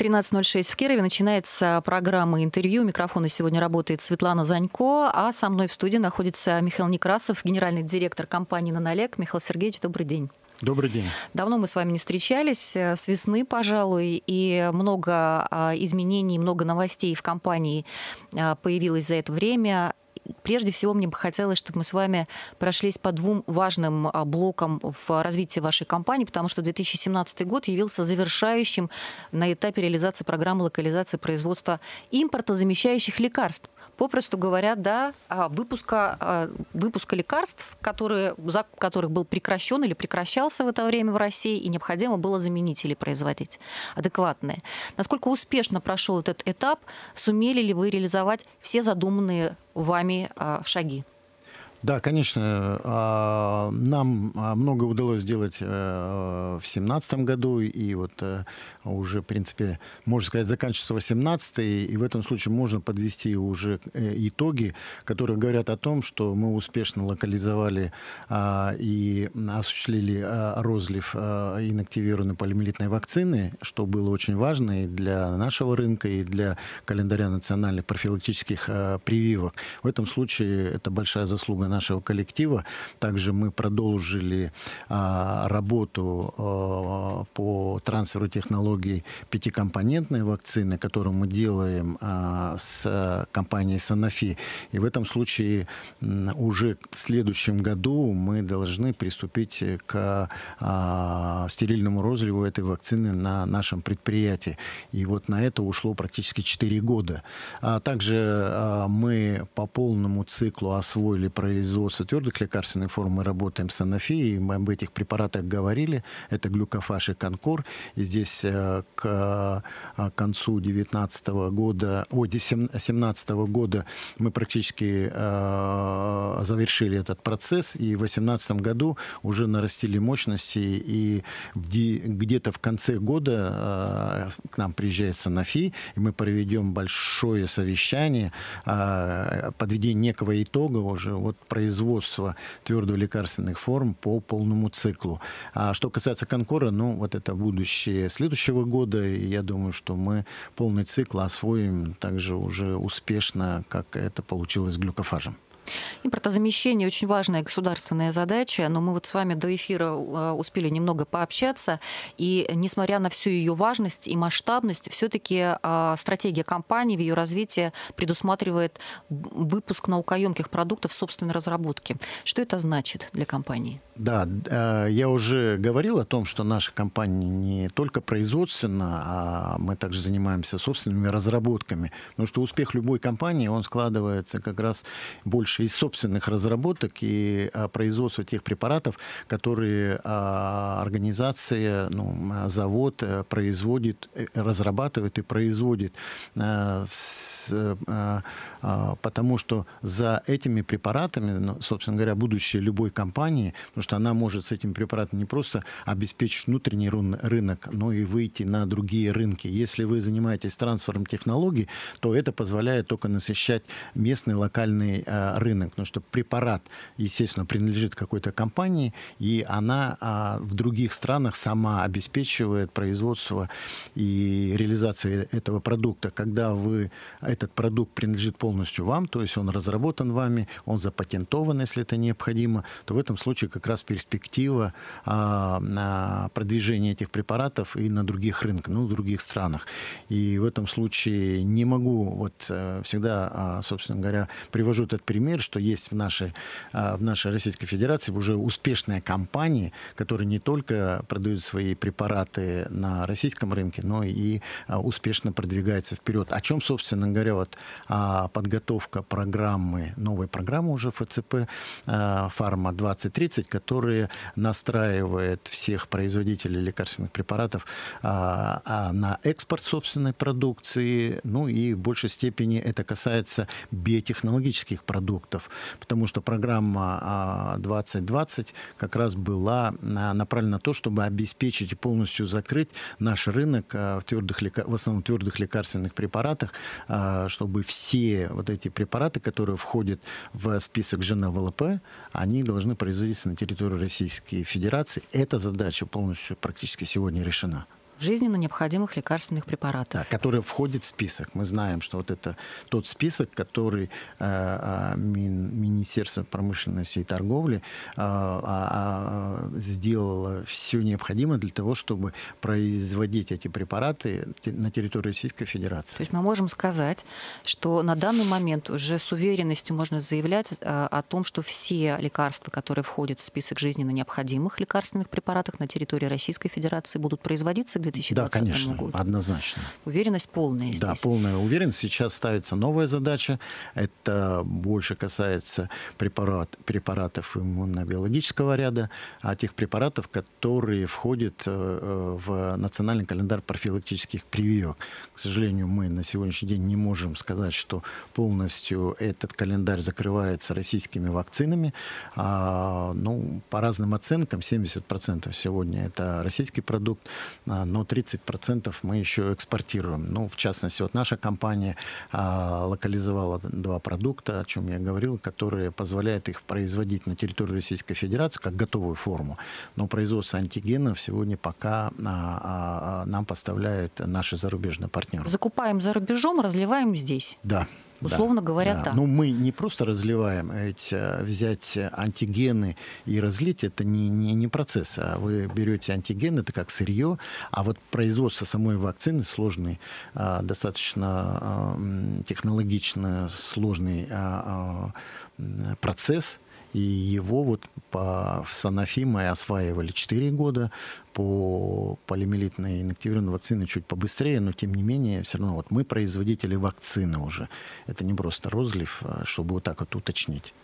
13.06 в Кирове начинается программа интервью. Микрофона сегодня работает Светлана Занько, а со мной в студии находится Михаил Некрасов, генеральный директор компании «Нанолек». Михаил Сергеевич, добрый день. Добрый день. Давно мы с вами не встречались, э, с весны, пожалуй, и много а, изменений, много новостей в компании а, появилось за это время. Прежде всего, мне бы хотелось, чтобы мы с вами прошлись по двум важным а, блокам в развитии вашей компании, потому что 2017 год явился завершающим на этапе реализации программы локализации производства импортозамещающих лекарств. Попросту говоря, да, а, выпуска, а, выпуска лекарств, которые, за которых был прекращен или прекращался в это время в России, и необходимо было заменить или производить адекватные. Насколько успешно прошел этот этап? Сумели ли вы реализовать все задуманные вами а, шаги. Да, конечно. А, нам а, много удалось сделать э, в семнадцатом году, и вот э, уже, в принципе, можно сказать, заканчивается 18 и в этом случае можно подвести уже э, итоги, которые говорят о том, что мы успешно локализовали а, и осуществили розлив инактивированной полимелитной вакцины, что было очень важно и для нашего рынка, и для календаря национальных профилактических прививок. В этом случае это большая заслуга нашего коллектива. Также мы продолжили а, работу а, по трансферу технологий пятикомпонентной вакцины, которую мы делаем а, с компанией Sanofi. И в этом случае уже в следующем году мы должны приступить к а, стерильному розливу этой вакцины на нашем предприятии. И вот на это ушло практически 4 года. А также а, мы по полному циклу освоили, провели производства твердых лекарственных форм мы работаем с Санофи, и мы об этих препаратах говорили. Это глюкофаш и конкор. И здесь э, к э, концу 19 года, о, 17 года мы практически э, завершили этот процесс, и в 18 году уже нарастили мощности, и где-то в конце года к нам приезжает Санофи, и мы проведем большое совещание, подведение некого итога уже, вот производства лекарственных форм по полному циклу. А что касается Конкора, ну, вот это будущее следующего года, и я думаю, что мы полный цикл освоим также уже успешно, как это получилось с глюкофажем. Импортозамещение очень важная государственная задача, но мы вот с вами до эфира а, успели немного пообщаться, и несмотря на всю ее важность и масштабность, все-таки а, стратегия компании в ее развитии предусматривает выпуск наукоемких продуктов собственной разработки. Что это значит для компании? Да, э, я уже говорил о том, что наша компания не только производственна, а мы также занимаемся собственными разработками. Потому что успех любой компании, он складывается как раз больше больше из собственных разработок и а, производства тех препаратов, которые а, организация, ну, завод э, производит, э, разрабатывает и производит. Э, а, потому что за этими препаратами, ну, собственно говоря, будущее любой компании, потому что она может с этим препаратом не просто обеспечить внутренний рынок, но и выйти на другие рынки. Если вы занимаетесь трансфером технологий, то это позволяет только насыщать местный локальный рынок рынок, потому что препарат, естественно, принадлежит какой-то компании, и она а, в других странах сама обеспечивает производство и реализацию э, этого продукта. Когда вы, этот продукт принадлежит полностью вам, то есть он разработан вами, он запатентован, если это необходимо, то в этом случае как раз перспектива а, на продвижение этих препаратов и на других рынках, ну, в других странах. И в этом случае не могу, вот э, всегда, а, собственно говоря, привожу этот пример, пример, что есть в нашей, а, в нашей Российской Федерации уже успешные компании, которые не только продают свои препараты на российском рынке, но и а, успешно продвигаются вперед. О чем, собственно говоря, вот а, подготовка программы, новой программы уже ФЦП «Фарма 2030», которая настраивает всех производителей лекарственных препаратов на экспорт собственной продукции, ну и в большей степени это касается биотехнологических продуктов, продуктов, потому что программа 2020 а, как раз была а, направлена на то, чтобы обеспечить и полностью закрыть наш рынок а, в, твердых, в основном твердых лекарственных препаратах, чтобы все вот эти препараты, которые входят в список ЖНВЛП, они должны производиться на территории Российской Федерации. Эта задача полностью практически сегодня решена жизненно необходимых лекарственных препаратов. Да, которые входят в список. Мы знаем, что вот это тот список, который э, э Мин, Министерство промышленности и торговли э, э, сделало все необходимое для того, чтобы производить эти препараты на территории Российской Федерации. То есть мы можем сказать, что на данный момент уже с уверенностью можно заявлять э, о том, что все лекарства, которые входят в список жизненно необходимых лекарственных препаратов на территории Российской Федерации, будут производиться, 2020 да, конечно, году. однозначно. Уверенность полная здесь. Да, полная уверенность. Сейчас ставится новая задача. Это больше касается препарат, препаратов иммунобиологического ряда, а тех препаратов, которые входят э, э, в национальный календарь профилактических прививок. К сожалению, мы на сегодняшний день не можем сказать, что полностью этот календарь закрывается российскими вакцинами. А, ну, по разным оценкам, 70% сегодня это российский продукт, а, но но 30% мы еще экспортируем. Ну, в частности, вот наша компания а, локализовала два продукта, о чем я говорил, которые позволяют их производить на территории Российской Федерации как готовую форму. Но производство антигенов сегодня пока а, а, а, нам поставляют наши зарубежные партнеры. Закупаем за рубежом, разливаем здесь. Да. Условно да, говоря, да. так. Но ну, мы не просто разливаем эти, э, взять антигены и разлить, это не, не, не процесс, а вы берете антигены, это как сырье, а вот производство самой вакцины сложный, а, достаточно а, технологично сложный а, процесс, и его вот по, в Санафи мы осваивали 4 года, по полимелитной инактивированной вакцине чуть побыстрее, но тем не менее, все равно вот мы производители вакцины уже. Это не просто розлив, а чтобы вот так вот уточнить.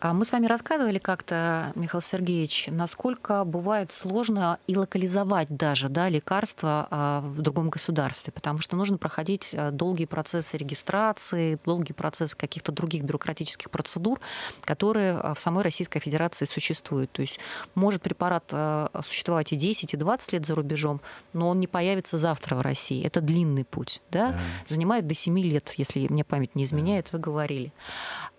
А мы с вами рассказывали как-то, Михаил Сергеевич, насколько бывает сложно и локализовать даже да, лекарства а, в другом государстве, потому что нужно проходить э, долгие процессы регистрации, долгий процесс каких-то других бюрократических процедур, которые а, в самой Российской Федерации существуют. То есть может препарат э, существовать и 10, и 20 лет за рубежом, но он не появится завтра в России. Это длинный путь. Да? Да. Занимает до 7 лет, если мне память не изменяет, да. вы говорили.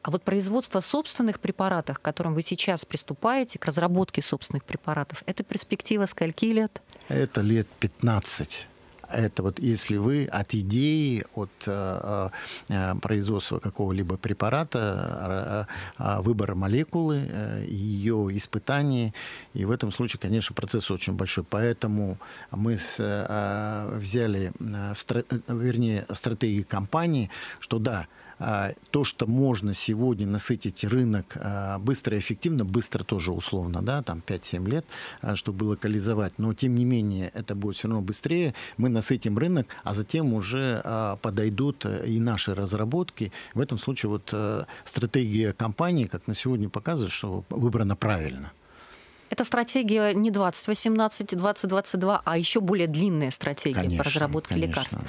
А вот производство собственных препаратов, к которым вы сейчас приступаете, к разработке собственных препаратов, это перспектива скольки лет? Это лет 15. Это вот если вы от идеи, от э, э производства какого-либо препарата, э, э, э, выбора молекулы, э, ее испытаний, и в этом случае, конечно, процесс очень большой. Поэтому мы с, э, взяли, э, стра- вернее, стратегии компании, что да, а, то, что можно сегодня насытить рынок а, быстро и эффективно, быстро тоже условно, да, там 5-7 лет, а, чтобы локализовать, но тем не менее это будет все равно быстрее, мы насытим рынок, а затем уже подойдут и наши разработки. В этом случае вот э, стратегия компании, как на сегодня показывает, что выбрана правильно. Это стратегия не 2018, 2022, а еще более длинная стратегия конечно, по разработке конечно. лекарств.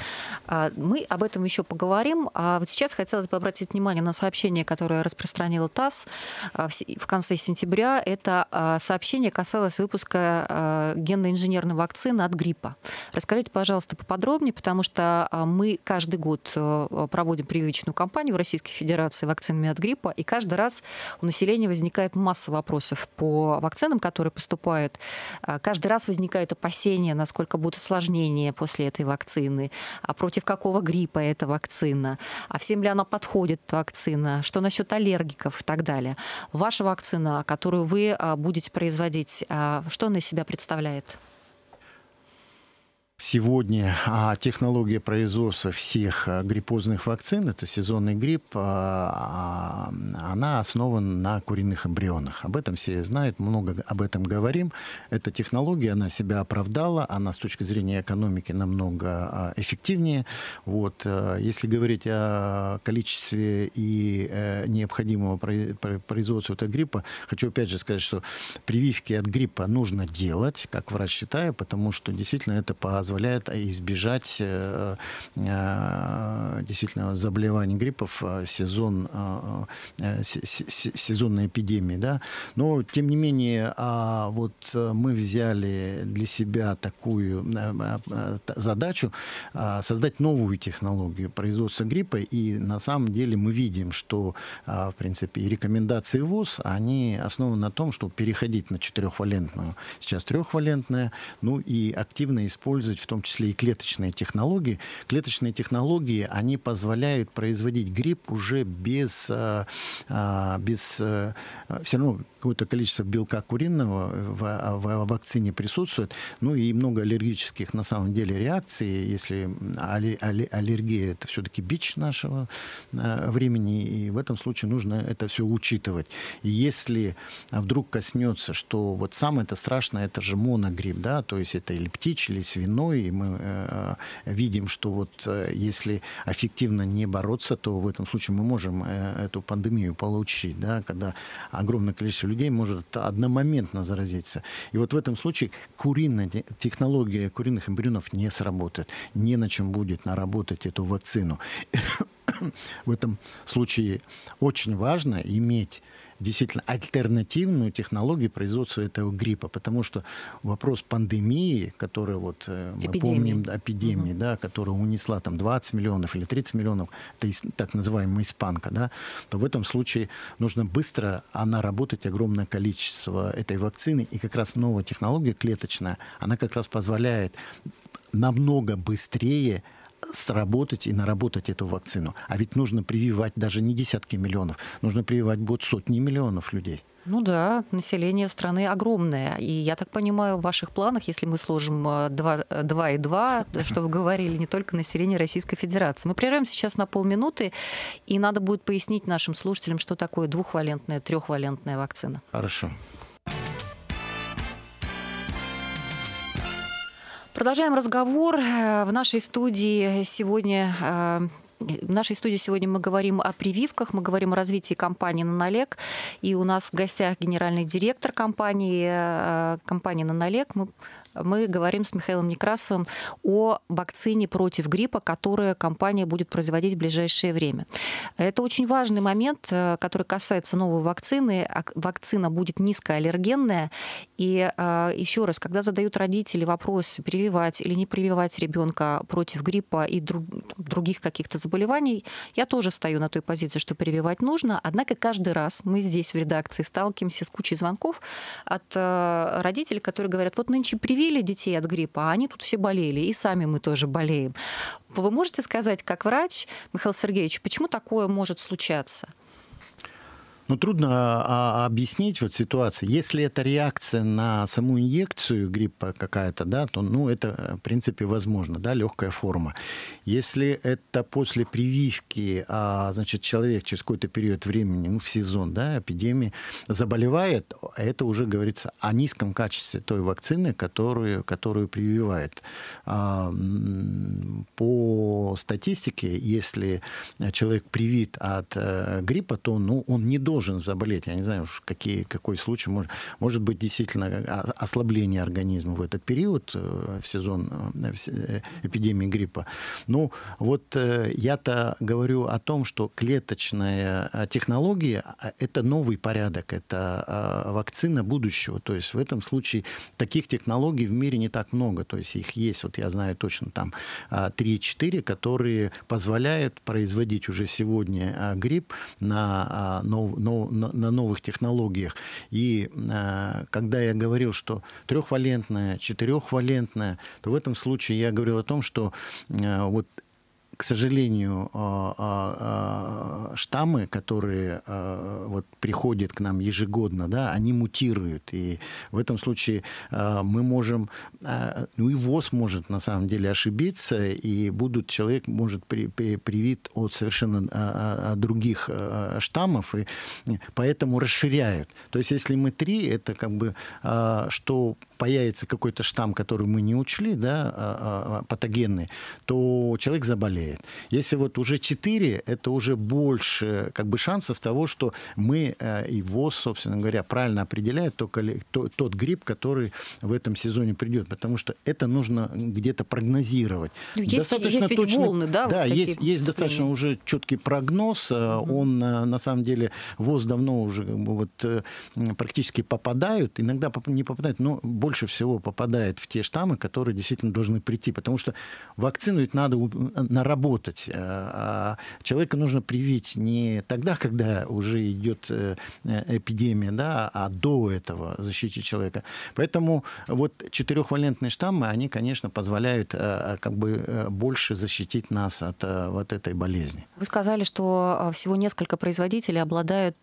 А, мы об этом еще поговорим. А вот сейчас хотелось бы обратить внимание на сообщение, которое распространила ТАСС а, в конце сентября. Это а, сообщение касалось выпуска генно-инженерной вакцины от гриппа. Расскажите, пожалуйста, поподробнее, потому что мы каждый год э, проводим прививочную кампанию в Российской Федерации вакцинами от гриппа, и каждый раз у населения возникает масса вопросов по вакцинам, который поступает, а, каждый раз возникают опасения, насколько будут осложнения после этой вакцины, а против какого гриппа эта вакцина, а всем ли она подходит, вакцина, что насчет аллергиков и так далее. Ваша вакцина, которую вы а, будете производить, а, что она из себя представляет? Сегодня а технология производства всех а, гриппозных вакцин, это сезонный грипп, а, она основана на куриных эмбрионах. Об этом все знают, много об этом говорим. Эта технология, она себя оправдала, она с точки зрения экономики намного эффективнее. Вот. Э, если говорить о количестве и э, необходимого производства этого гриппа, хочу опять же сказать, что прививки от гриппа нужно делать, как врач считаю, потому что действительно это по позволяет э, избежать э, э, действительно заболеваний гриппов, сезон, сезонной эпидемии. Да? Но, тем не менее, а вот мы взяли для себя такую задачу создать новую технологию производства гриппа. И на самом деле мы видим, что, в принципе, рекомендации ВОЗ, они основаны на том, чтобы переходить на четырехвалентную, сейчас трехвалентная, ну и активно использовать использовать в том числе и клеточные технологии. Клеточные технологии, они позволяют производить гриб уже без, э, э, без э, все равно какое-то количество белка куриного в, в, в вакцине присутствует, ну и много аллергических на самом деле реакций, если аллергия это все-таки бич нашего времени, и в этом случае нужно это все учитывать. И если вдруг коснется, что вот самое это страшное, это же моногрипп, да, то есть это или птичий, или свиной, давно, и мы э, видим, что вот э, если эффективно не бороться, то в этом случае мы можем э, эту пандемию получить, да, когда огромное количество людей может одномоментно заразиться. И вот в этом случае куриная технология куриных эмбрионов не сработает. Не на чем будет наработать эту вакцину. в этом случае очень важно иметь действительно альтернативную технологию производства этого гриппа, потому что вопрос пандемии, которая вот э, мы эпидемии. помним, эпидемии, угу. да, которая унесла там 20 миллионов или 30 миллионов, это так называемая испанка, да, то в этом случае нужно быстро она работать огромное количество этой вакцины, и как раз новая технология клеточная, она как раз позволяет намного быстрее сработать и наработать эту вакцину. А ведь нужно прививать даже не десятки миллионов, нужно прививать будет сотни миллионов людей. Ну да, население страны огромное. И я так понимаю, в ваших планах, если мы сложим 2, э, 2 э, и 2, э, что вы говорили, не только население Российской Федерации. Мы прервем сейчас на полминуты, и надо будет пояснить нашим слушателям, что такое двухвалентная, трехвалентная вакцина. Хорошо. Продолжаем разговор. Э, в нашей студии сегодня э, в нашей студии сегодня мы говорим о прививках, мы говорим о развитии компании «Нанолек». И у нас в гостях генеральный директор компании, э, компании «Нанолек». Мы мы говорим с Михаилом Некрасовым о вакцине против гриппа, которую компания будет производить в ближайшее время. Это очень важный момент, э, который касается новой вакцины. А вакцина будет низкоаллергенная. И э, еще раз, когда задают родители вопрос, прививать или не прививать ребенка против гриппа и других каких-то заболеваний, я тоже стою на той позиции, что прививать нужно. Однако каждый раз мы здесь в редакции сталкиваемся с кучей звонков от э, родителей, которые говорят, вот нынче прививка, лечили детей от гриппа, а они тут все болели, и сами мы тоже болеем. Вы можете сказать, как врач, Михаил Сергеевич, почему такое может случаться? Ну, трудно а, а, объяснить вот ситуацию. Если это реакция на саму инъекцию гриппа какая-то, да, то, ну, это, э, в принципе, возможно, да, легкая форма. Если это после прививки, а, значит, человек через какой-то период времени, ну, в сезон, да, эпидемии, заболевает, это уже говорится о низком качестве той вакцины, которую, которую прививает. А, по статистике, если человек привит от э, гриппа, то, ну, он не должен должен заболеть. Я не знаю уж какие, какой случай. Может, может быть действительно а, а, ослабление организма в этот период, э, в сезон э, э, эпидемии гриппа. Ну вот я-то говорю о том, что клеточная технология а, – это новый порядок, это вакцина будущего. То есть в этом случае таких технологий в мире не так много. То есть их есть, вот я знаю точно, там 3-4, которые позволяют производить уже сегодня грипп на новом но, на, на новых технологиях. И э, когда я говорил, что трехвалентная, четырехвалентная, то в этом случае я говорил о том, что э, вот к сожалению, а, а, а, штаммы, которые вот приходят к нам ежегодно, да, они мутируют. И в этом случае мы можем, ну и ВОЗ может на самом деле ошибиться, и будут, человек может при, при, привит от совершенно других штаммов, и поэтому расширяют. То есть если мы три, это как бы что появится какой-то штамм, который мы не учли, да, а, а, а, патогенный, то человек заболеет. Если вот уже 4, это уже больше как бы шансов того, что мы э, его, собственно говоря, правильно определяет только тот грипп, который в этом сезоне придет, потому что это нужно где-то прогнозировать. Ну, есть, достаточно есть ведь точный, волны, да? Да, вот есть, есть достаточно уже четкий прогноз, угу. он э, на самом деле, ВОЗ давно уже вот, практически попадают, иногда не попадают, но больше всего попадает в те штаммы, которые действительно должны прийти. Потому что вакцину ведь надо наработать. Э, а человека нужно привить не тогда, когда уже идет э, э, эпидемия, да, а до этого защитить человека. Поэтому вот четырехвалентные штаммы, они, конечно, позволяют как бы больше защитить нас от вот этой болезни. Вы сказали, что всего несколько производителей обладают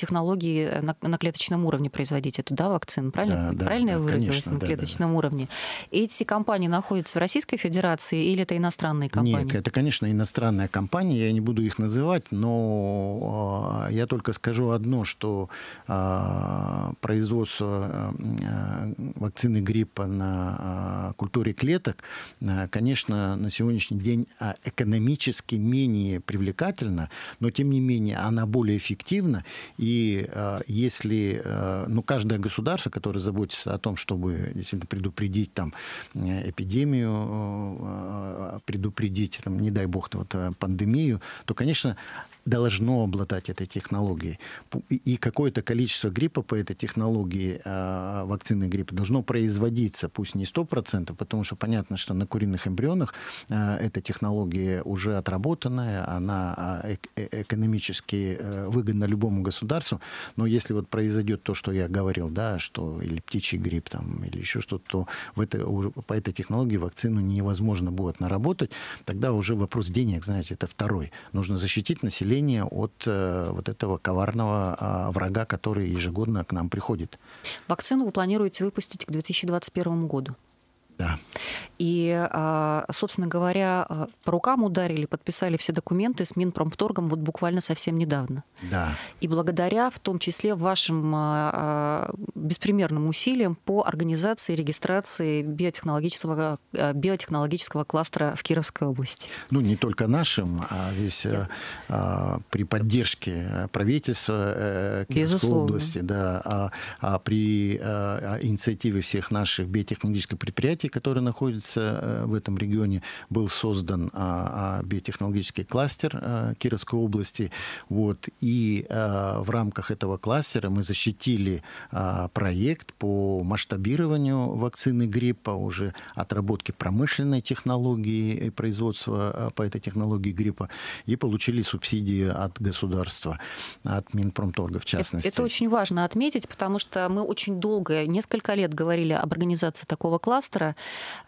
технологией на, клеточном уровне производить эту да, вакцину, правильно? Да, да, правильно я ну, выразилась, Конечно, на клеточном да. уровне. Эти компании находятся в Российской Федерации или это иностранные компании? Нет, это, конечно, иностранная компания, я не буду их называть, но а, я только скажу одно, что а, производство а, вакцины гриппа на культуре клеток, конечно, на сегодняшний день экономически менее привлекательно, но тем не менее она более эффективна. И если ну, каждое государство, которое заботится о том, чтобы действительно предупредить там э, эпидемию, э, э, предупредить, там, не дай бог, вот, пандемию, то, конечно, должно обладать этой технологией. И какое-то количество гриппа по этой технологии э, вакцины гриппа должно производиться, пусть не 100%, потому что понятно, что на куриных эмбрионах э, эта технология уже отработанная, она а, э, экономически выгодна любому государству, но если вот произойдет то, что я говорил, да, что или птичий грипп там, или еще что-то, то в это, по этой технологии вакцину невозможно будет наработать, тогда уже вопрос денег, знаете, это второй. Нужно защитить население избавления от э, вот этого коварного а, врага, который ежегодно к нам приходит. Вакцину вы планируете выпустить к 2021 году? Да. И, а, собственно говоря, а, по рукам ударили, подписали все документы с Минпромторгом вот буквально совсем недавно. Да. И благодаря, в том числе, вашим а, беспримерным усилиям по организации регистрации биотехнологического, биотехнологического кластера в Кировской области. Ну, не только нашим, а здесь Нет. при поддержке правительства э, Кировской Безусловно. области, да, а, а при инициативе всех наших биотехнологических предприятий, предприятий, которые находятся э, в этом регионе, был создан а, а, биотехнологический кластер э, Кировской области. Вот. И э, в рамках этого кластера мы защитили а, проект по масштабированию вакцины гриппа, уже отработки промышленной технологии и производства по этой технологии гриппа, и получили субсидии от государства, от Минпромторга в частности. Это, это очень важно отметить, потому что мы очень долго, несколько лет говорили об организации такого кластера,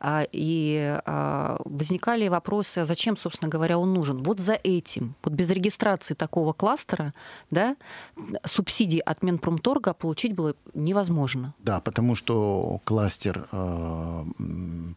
а, и а, возникали вопросы, а зачем, собственно говоря, он нужен. Вот за этим, вот без регистрации такого кластера, да, субсидии от Минпромторга получить было невозможно. Да, потому что кластер,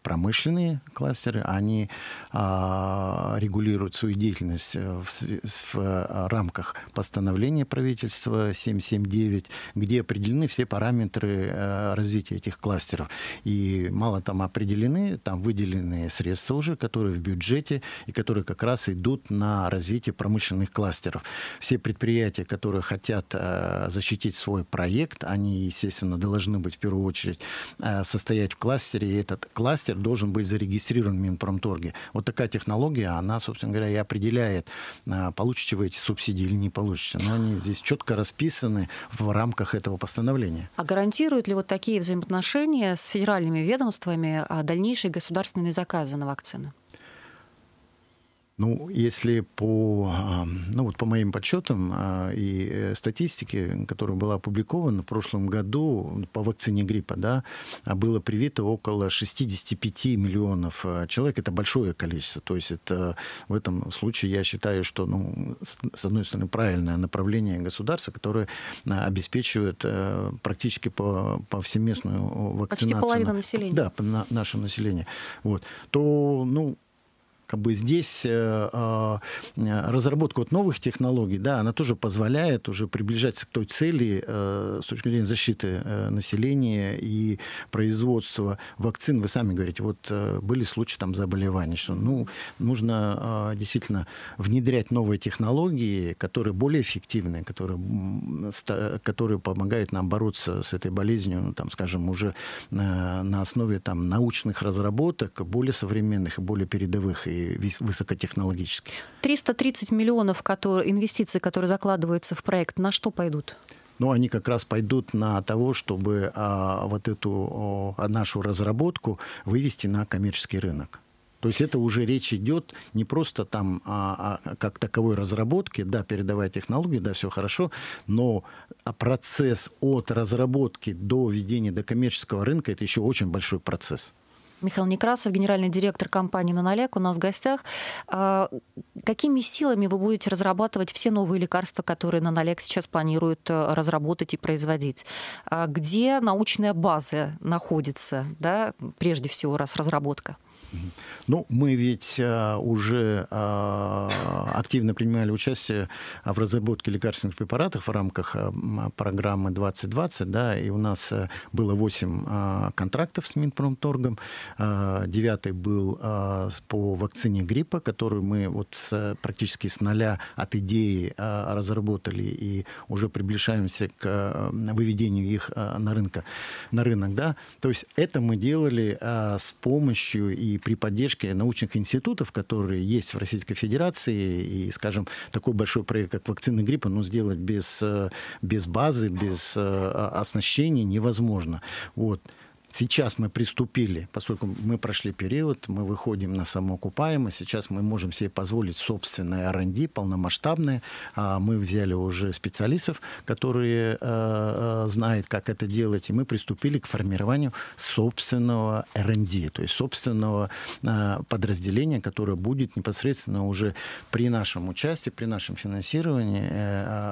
промышленные кластеры, они регулируют свою деятельность э, в э, рамках постановления правительства 779, где определены все параметры э, развития этих кластеров. И мало там там определены, там выделены средства уже, которые в бюджете и которые как раз идут на развитие промышленных кластеров. Все предприятия, которые хотят э, защитить свой проект, они, естественно, должны быть в первую очередь э, состоять в кластере, и этот кластер должен быть зарегистрирован в Минпромторге. Вот такая технология, она, собственно говоря, и определяет, э, получите вы эти субсидии или не получите. Но они здесь четко расписаны в рамках этого постановления. А гарантируют ли вот такие взаимоотношения с федеральными ведомствами вопросами дальнейшие государственные заказы на вакцины. Ну, если по, ну, вот по моим подсчетам а, и э, статистике, которая была опубликована в прошлом году ну, по вакцине гриппа, да, было привито около 65 миллионов а, человек. Это большое количество. То есть это в этом случае я считаю, что, ну, с одной стороны, правильное направление государства, которое а, обеспечивает э, практически по, повсеместную вакцинацию. Почти половина населения. Да, на, наше население. Вот. То, ну, как бы здесь э, а, э, разработка вот новых технологий, да, она тоже позволяет уже приближаться к той цели э, с точки зрения защиты населения и производства вакцин. Вы сами говорите, вот были случаи там заболеваний, что ну, нужно а, действительно внедрять новые технологии, которые более эффективны, которые, которые помогают нам бороться с этой болезнью, ну, там, скажем, уже на основе там, научных разработок, более современных и более передовых. И и высокотехнологические. 330 миллионов которые, инвестиций, которые закладываются в проект, на что пойдут? Ну, они как раз пойдут на того, чтобы а, вот эту а, нашу разработку вывести на коммерческий рынок. То есть это уже речь идет не просто там а, а, как таковой разработки, да, передовая технологии, да, все хорошо, но процесс от разработки до введения до коммерческого рынка это еще очень большой процесс. Михаил Некрасов, генеральный директор компании «Нанолек» у нас в гостях. А, какими силами вы будете разрабатывать все новые лекарства, которые «Нанолек» сейчас планирует э, разработать и производить? А где научная база находится, да, прежде всего, раз разработка? Ну, мы ведь а, уже а, активно принимали участие в разработке лекарственных препаратов в рамках а, программы 2020, да, и у нас а, было 8 а, контрактов с Минпромторгом, а, девятый был а, по вакцине гриппа, которую мы вот с, практически с нуля от идеи а, разработали и уже приближаемся к а, выведению их а, на, рынка, на рынок, да, то есть это мы делали а, с помощью и при поддержке научных институтов, которые есть в Российской Федерации, и, скажем, такой большой проект, как вакцина гриппа, ну, сделать без, э, без базы, без э, оснащения невозможно. Вот. Сейчас мы приступили, поскольку мы прошли период, мы выходим на самоокупаемость, сейчас мы можем себе позволить собственное R&D полномасштабное. А, мы взяли уже специалистов, которые э, э, знают, как это делать, и мы приступили к формированию собственного R&D, то есть собственного э, подразделения, которое будет непосредственно уже при нашем участии, при нашем финансировании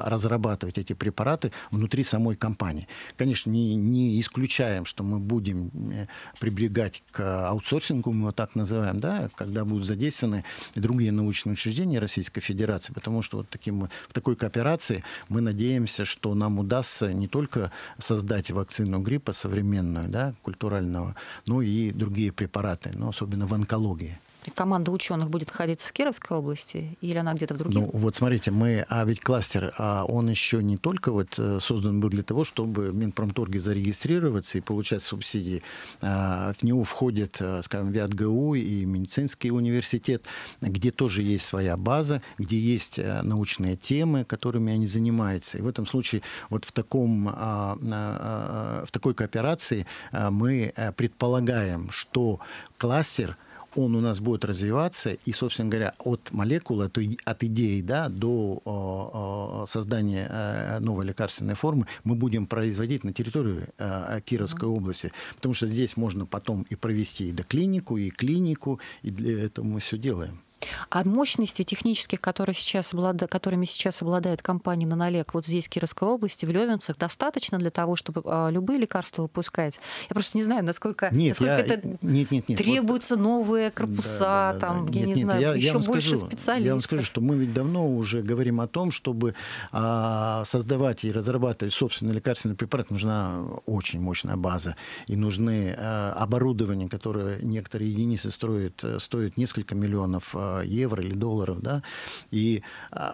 разрабатывать эти препараты внутри самой компании. Конечно, не, не исключаем, что мы будем будем э, прибегать к аутсорсингу, мы его так называем, да, когда будут задействованы другие научные учреждения Российской Федерации, потому что вот таким, в такой кооперации мы надеемся, что нам удастся не только создать вакцину гриппа современную, да, культурального, но и другие препараты, но особенно в онкологии команда ученых будет находиться в Кировской области или она где-то в других? Ну, вот смотрите, мы, а ведь кластер, а он еще не только вот э, создан был для того, чтобы в Минпромторге зарегистрироваться и получать субсидии. А в него входит, э, скажем, ВятГУ и медицинский университет, где тоже есть своя база, где есть э, научные темы, которыми они занимаются. И в этом случае вот в, таком, а, а, в такой кооперации мы предполагаем, что кластер – он у нас будет развиваться, и, собственно говоря, от молекулы, то от идеи да, до а, а, создания э, новой лекарственной формы мы будем производить на территории э, Кировской области, потому что здесь можно потом и провести и доклинику, и клинику, и для этого мы все делаем. А мощности технических, которые сейчас облада... которыми сейчас обладает компания «Нанолек» вот здесь, в Кировской области, в Левенцах, достаточно для того, чтобы а, любые лекарства выпускать? Я просто не знаю, насколько, нет, насколько я... это нет, нет, нет. требуются вот... новые корпуса, да, да, там, да, да. я нет, не нет, знаю, я, еще я больше скажу, специалистов. Я вам скажу, что мы ведь давно уже говорим о том, чтобы а, создавать и разрабатывать собственный лекарственный препарат. Нужна очень мощная база, и нужны а, оборудования, которые некоторые единицы строят, э, стоят несколько миллионов а, евро или долларов, да, и а,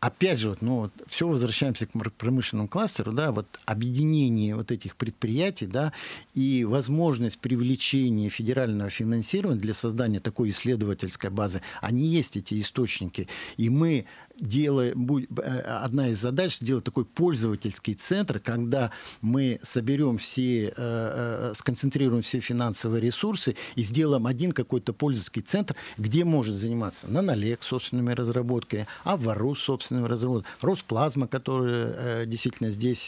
опять же, ну, вот, все возвращаемся к промышленному кластеру, да, вот объединение вот этих предприятий, да, и возможность привлечения федерального финансирования для создания такой исследовательской базы, они есть эти источники, и мы делаем, э, одна из задач сделать такой пользовательский центр, когда мы соберем все, э, э, сконцентрируем все финансовые ресурсы и сделаем один какой-то пользовательский центр, где может заниматься Нанолек собственными разработками, Аварус собственными разработками, Росплазма, которая действительно здесь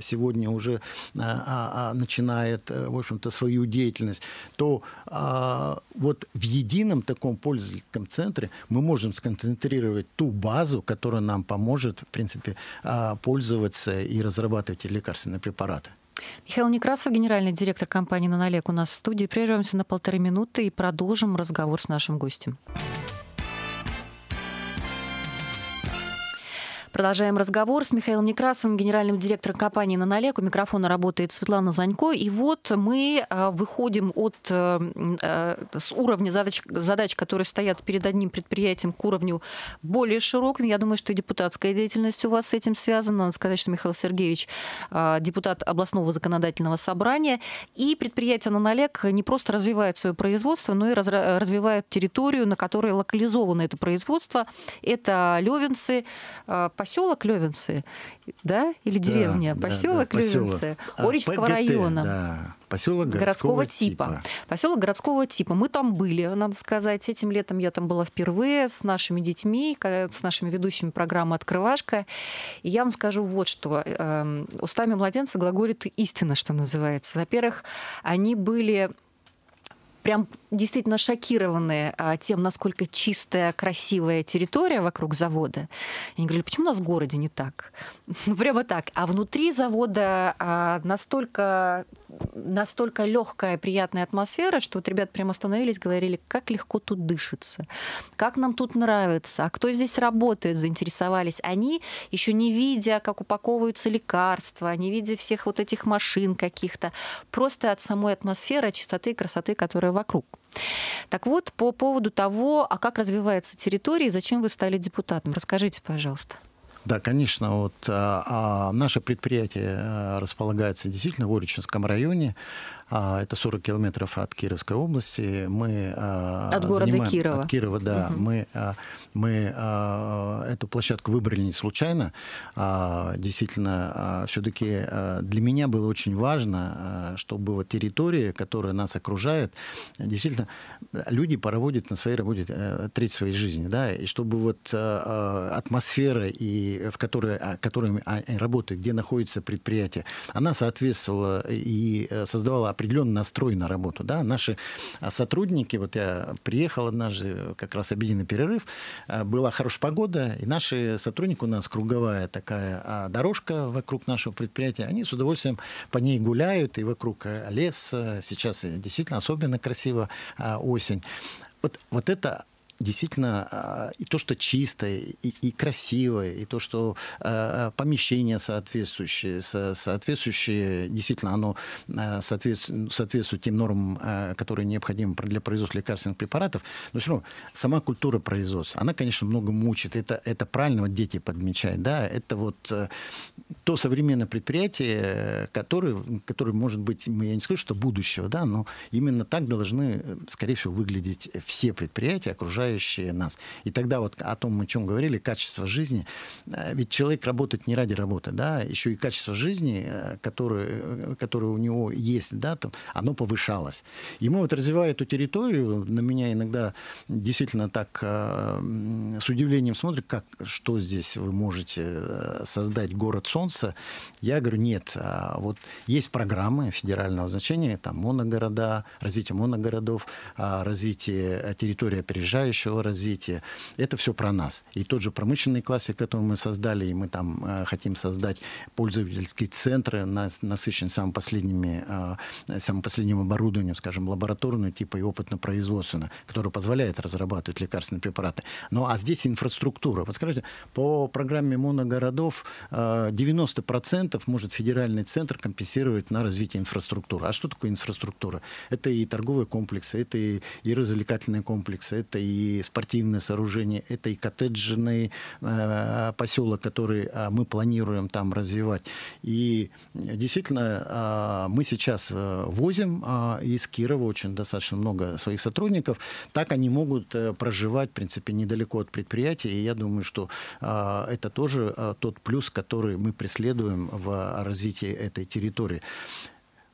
сегодня уже а, а, начинает, в общем-то, свою деятельность, то а, вот в едином таком пользовательском центре мы можем сконцентрировать ту базу, базу, которая нам поможет, в принципе, а, пользоваться и разрабатывать лекарственные препараты. Михаил Некрасов, генеральный директор компании «Нанолек» у нас в студии. Прервемся на полторы минуты и продолжим разговор с нашим гостем. Продолжаем разговор с Михаилом Некрасовым, генеральным директором компании «Нанолек». У микрофона работает Светлана Занько. И вот мы э, выходим от, э, э, с уровня задач, задач, которые стоят перед одним предприятием, к уровню более широким. Я думаю, что и депутатская деятельность у вас с этим связана. Надо сказать, что Михаил Сергеевич депутат областного законодательного собрания. И предприятие «Нанолек» не просто развивает свое производство, но и развивает территорию, на которой локализовано это производство. Это Левинцы, поселок Левенцы, да, или деревня, да, поселок да, да, Левенцы, а, Орического района. Да. Поселок городского, городского типа. типа. Поселок городского типа. Мы там были, надо сказать. Этим летом я там была впервые с нашими детьми, с нашими ведущими программы «Открывашка». И я вам скажу вот что. Эм, устами младенца глаголит истина, что называется. Во-первых, они были прям действительно шокированы а, тем, насколько чистая, красивая территория вокруг завода. И они говорили, почему у нас в городе не так? Ну, прямо так. А внутри завода а, настолько настолько легкая, приятная атмосфера, что вот ребят прямо остановились, говорили, как легко тут дышится, как нам тут нравится, а кто здесь работает, заинтересовались. Они, еще не видя, как упаковываются лекарства, не видя всех вот этих машин каких-то, просто от самой атмосферы, чистоты и красоты, которая вокруг. Так вот, по поводу того, а как развивается территория и зачем вы стали депутатом, расскажите, пожалуйста. Да, конечно. Вот, а, а наше предприятие э, располагается действительно в Уричинском районе. А, это 40 километров от Кировской области. Мы а, от города занимаем, Кирова. От Кирова, да. Угу. Мы, а, мы эту площадку выбрали не случайно. Действительно, все-таки для меня было очень важно, чтобы вот территория, которая нас окружает, действительно, люди проводят на своей работе э, треть своей жизни, да, и чтобы вот атмосфера, и, в которой, которой работают, где находится предприятие, она соответствовала и э, создавала определенный настрой на работу. Да? Наши а, сотрудники, вот я приехал однажды, как раз обеденный перерыв, а, была хорошая погода, и наши сотрудники, у нас круговая такая а, дорожка вокруг нашего предприятия, они с удовольствием по ней гуляют, и вокруг э, лес, сейчас э, действительно особенно красиво осень. Вот, вот это действительно а, и то, что чистое, и, и красивое, и то, что э, помещение соответствующее, со, соответствующее, действительно, оно а, соответствует, соответствует тем нормам, э, которые необходимы для производства лекарственных препаратов, но все равно сама культура производства, она, конечно, много мучит. Это, это правильно вот дети подмечают, да, это вот э, то современное предприятие, которое, которое, может быть, я не скажу, что будущего, да, но именно так должны, скорее всего, выглядеть все предприятия, окружающие окружающие нас. И тогда вот о том, о чем говорили, качество жизни. Э, ведь человек работает не ради работы, да, еще и качество жизни, э, которое, э, которое у него есть, да, там, оно повышалось. И мы вот развивая эту территорию, на меня иногда действительно так с удивлением смотрят, как, что здесь вы можете создать город солнца. Я говорю, нет, а вот есть программы федерального значения, там моногорода, развитие моногородов, а, развитие территории опережающей устойчивого развития. Это все про нас. И тот же промышленный классик, который мы создали, и мы там э, хотим создать пользовательские центры, нас, насыщен самым последними, э, самым последним оборудованием, скажем, лабораторную типа и опытно-производственную, которая позволяет разрабатывать лекарственные препараты. Ну а здесь инфраструктура. Вот скажите, по программе моногородов э, 90% может федеральный центр компенсировать на развитие инфраструктуры. А что такое инфраструктура? Это и торговые комплексы, это и, и развлекательные комплексы, это и спортивные сооружения, это и коттеджный э, поселок, который э, мы планируем там развивать. И действительно, э, мы сейчас э, возим э, из Кирова очень достаточно много своих сотрудников. Так они могут э, проживать, в принципе, недалеко от предприятия. И я думаю, что это тоже тот плюс, который мы преследуем в развитии этой территории.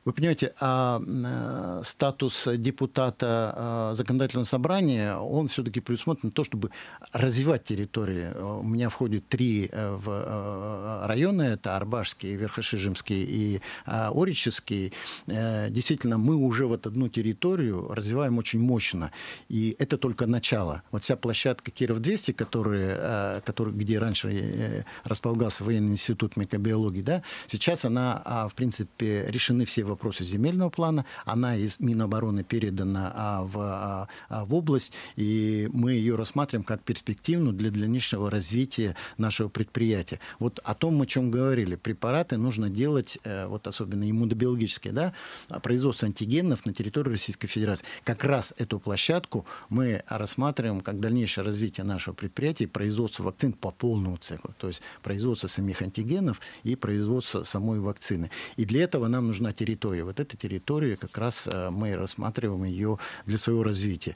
Вы понимаете, а э, статус депутата а, законодательного собрания, он все-таки предусмотрен на то, чтобы развивать территории. Э, у меня входит три э, в районы: это Арбашский, Верхошижимский и а, Орический. Действительно, мы уже вот одну территорию развиваем очень мощно. И это только начало. Вот вся площадка Киров-200, который, который, где раньше располагался военный институт микробиологии, да, сейчас она, а, в принципе, решены все вопросы земельного плана. Она из Минобороны передана а, в, а, в область, и мы ее рассматриваем как перспективную для дальнейшего развития нашего предприятия. Вот о том, о чем говорили, препараты нужно делать, э, вот особенно иммунобиологические, да, производство антигенов на территории Российской Федерации. Как раз эту площадку мы рассматриваем как дальнейшее развитие нашего предприятия и производство вакцин по полному циклу, то есть производство самих антигенов и производство самой вакцины. И для этого нам нужна территория территория. Вот эта территория как раз э, мы рассматриваем ее для своего развития.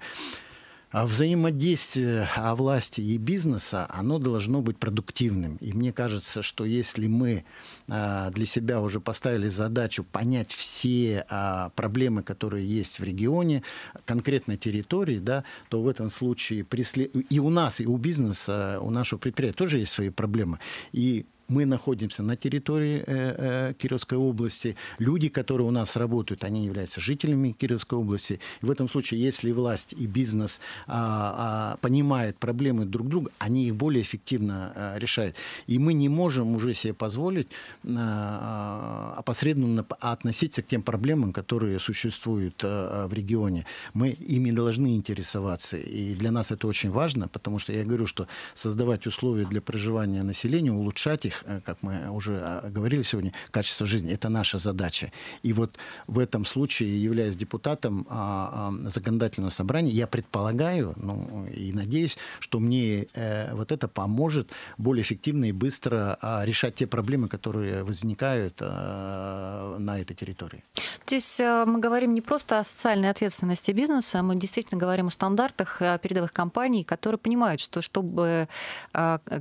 А Взаимодействие власти и бизнеса, оно должно быть продуктивным. И мне кажется, что если мы э, для себя уже поставили задачу понять все э, проблемы, которые есть в регионе, конкретной территории, да, то в этом случае и у нас, и у бизнеса, у нашего предприятия тоже есть свои проблемы. И мы находимся на территории э, э, Кировской области. Люди, которые у нас работают, они являются жителями Кировской области. в этом случае, если власть и бизнес а, а, понимают проблемы друг друга, они их более эффективно э, решают. И мы не можем уже себе позволить а, опосредованно относиться к тем проблемам, которые существуют в регионе. Мы ими должны интересоваться. И для нас это очень важно, потому что я говорю, что создавать условия для проживания населения, улучшать их, их, э, как мы уже а, говорили сегодня, качество жизни. Это наша задача. И вот в этом случае, являясь депутатом а, а, законодательного собрания, я предполагаю, ну и надеюсь, что мне э, вот это поможет более эффективно и быстро решать те проблемы, которые возникают на этой территории. Здесь э, мы говорим не просто о социальной ответственности бизнеса, мы действительно говорим о стандартах передовых компаний, которые понимают, что чтобы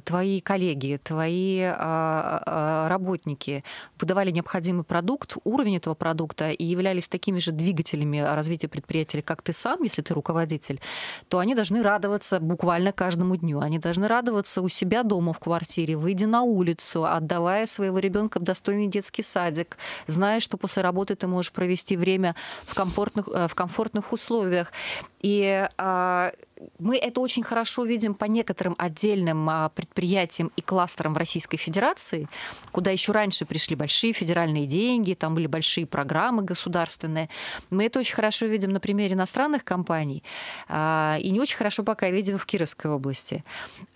твои коллеги, твои а, а, работники выдавали необходимый продукт, уровень этого продукта и являлись такими же двигателями развития предприятия, как ты сам, если ты руководитель, то они должны радоваться буквально каждому дню. Они должны радоваться у себя дома в квартире, выйдя на улицу, отдавая своего ребенка в достойный детский садик, зная, что после работы ты можешь провести время в комфортных, э, в комфортных условиях. И а, мы это очень хорошо видим по некоторым отдельным предприятиям и кластерам в Российской Федерации Федерации, куда еще раньше пришли большие федеральные деньги, там были большие программы государственные. Мы это очень хорошо видим на примере иностранных компаний, а, и не очень хорошо пока видим в Кировской области.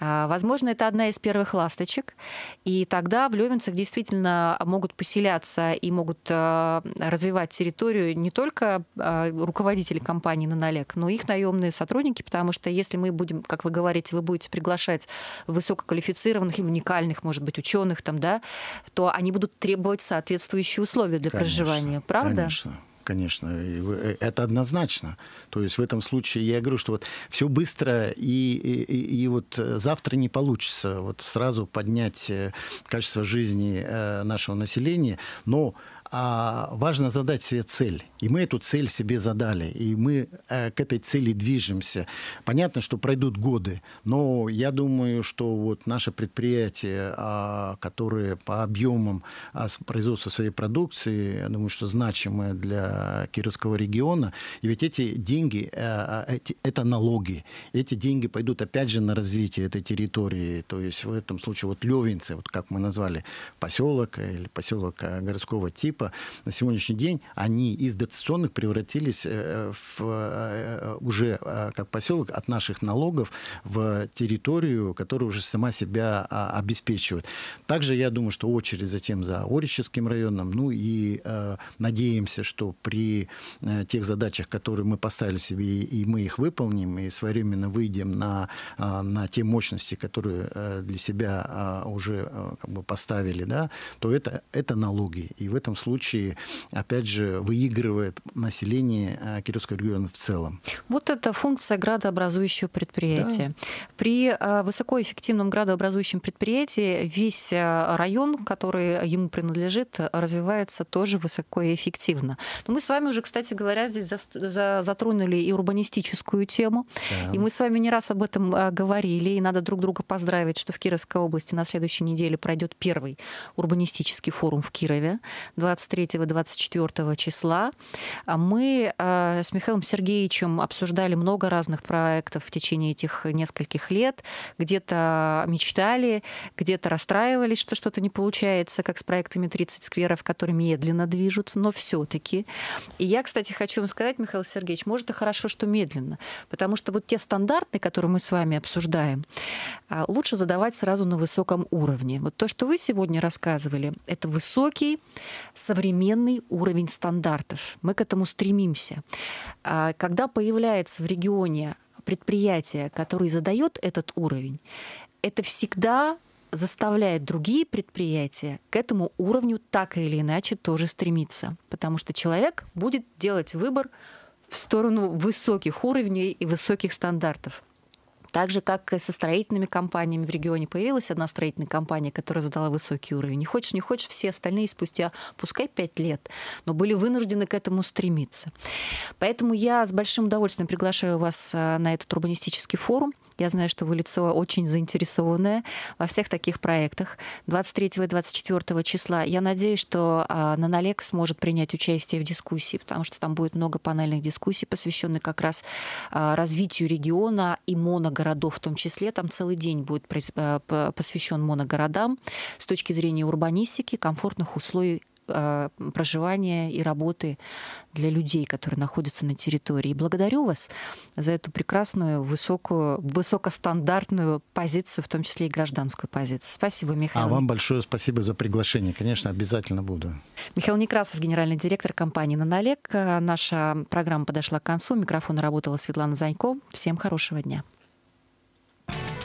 А, возможно, это одна из первых ласточек, и тогда в Левинцах действительно могут поселяться и могут а, развивать территорию не только руководители компаний на налег, но и их наемные сотрудники, потому что если мы будем, как вы говорите, вы будете приглашать высококвалифицированных и уникальных, может быть, ученых там, да, то они будут требовать соответствующие условия для конечно, проживания, правда? Конечно конечно, э, это однозначно. То есть в этом случае я говорю, что вот все быстро и, и, и вот э, завтра не получится вот сразу поднять э, качество жизни нашего населения, но а важно задать себе цель. И мы эту цель себе задали, и мы э, к этой цели движемся. Понятно, что пройдут годы, но я думаю, что вот наши предприятия, э, а, которые по объемам э, производства своей продукции, я думаю, что значимые для Кировского региона, и ведь эти деньги, э, а, эти, это налоги, эти деньги пойдут опять же на развитие этой территории, то есть в этом случае вот Левинцы, вот как мы назвали, поселок или поселок э, городского типа, типа на сегодняшний день, они из дотационных превратились э, в э, э, уже как поселок от наших налогов в территорию, которая уже сама себя а, обеспечивает. Также я думаю, что очередь затем за Орическим районом, ну и надеемся, что при тех задачах, которые мы поставили себе, и мы их выполним, и своевременно выйдем на, на те мощности, которые для себя а, уже как бы поставили, да, то это, это налоги. И в этом случае случае, опять же, выигрывает население э, Кировского региона в целом. Вот это функция градообразующего предприятия. Да. При э, высокоэффективном градообразующем предприятии весь э, район, который ему принадлежит, развивается тоже высокоэффективно. Но мы с вами уже, кстати говоря, здесь затронули и урбанистическую тему. Да. И мы с вами не раз об этом говорили, и надо друг друга поздравить, что в Кировской области на следующей неделе пройдет первый урбанистический форум в Кирове 23-24 числа. А мы э, с Михаилом Сергеевичем обсуждали много разных проектов в течение этих нескольких лет. Где-то мечтали, где-то расстраивались, что что-то не получается, как с проектами 30 скверов, которые медленно движутся, но все-таки. И я, кстати, хочу вам сказать, Михаил Сергеевич, может, и хорошо, что медленно, потому что вот те стандарты, которые мы с вами обсуждаем, э, лучше задавать сразу на высоком уровне. Вот то, что вы сегодня рассказывали, это высокий, современный уровень стандартов. Мы к этому стремимся. А когда появляется в регионе предприятие, которое задает этот уровень, это всегда заставляет другие предприятия к этому уровню так или иначе тоже стремиться. Потому что человек будет делать выбор в сторону высоких уровней и высоких стандартов. Так же, как и со строительными компаниями в регионе появилась одна строительная компания, которая задала высокий уровень. Не хочешь, не хочешь, все остальные спустя, пускай пять лет, но были вынуждены к этому стремиться. Поэтому я с большим удовольствием приглашаю вас э, на этот урбанистический форум. Я знаю, что вы лицо очень заинтересованное во всех таких проектах. 23 и 24 числа я надеюсь, что а, Нанолек сможет принять участие в дискуссии, потому что там будет много панельных дискуссий, посвященных как раз а, развитию региона и моноговорения городов в том числе. Там целый день будет э, посвящен моногородам с точки зрения урбанистики, комфортных условий э, проживания и работы для людей, которые находятся на территории. И благодарю вас за эту прекрасную, высокую, высокостандартную позицию, в том числе и гражданскую позицию. Спасибо, Михаил. А вам большое спасибо за приглашение. Конечно, обязательно буду. Михаил Некрасов, генеральный директор компании «Нанолек». Э, наша программа подошла к концу. Микрофон работала Светлана Занько. Всем хорошего дня. Bye.